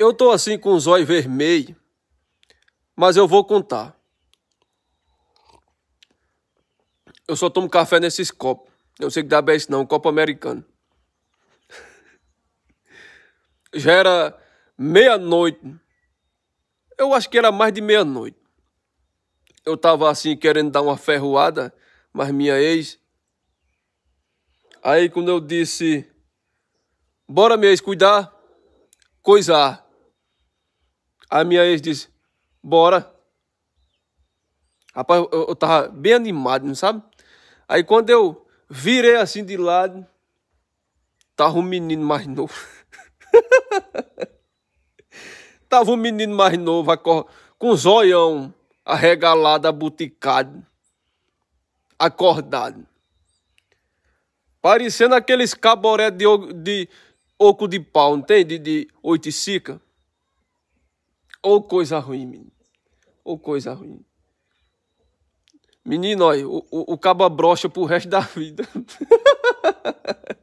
Eu tô assim com os olhos vermelhos, mas eu vou contar. Eu só tomo café nesses copos. Não sei que dá best não, copo americano. Já era meia-noite. Eu acho que era mais de meia-noite. Eu tava assim querendo dar uma ferroada, mas minha ex. Aí quando eu disse, bora minha ex cuidar, coisar. A minha ex disse, bora. Rapaz, eu, eu tava bem animado, não sabe? Aí quando eu virei assim de lado, tava um menino mais novo. tava um menino mais novo, com zoião, arregalado, abuticado, acordado. Parecendo aqueles caboré de, de oco de pau, não tem? De, de ou oh, coisa ruim, menino. Ou oh, coisa ruim. Menino, olha, o, o, o cabo brocha pro resto da vida.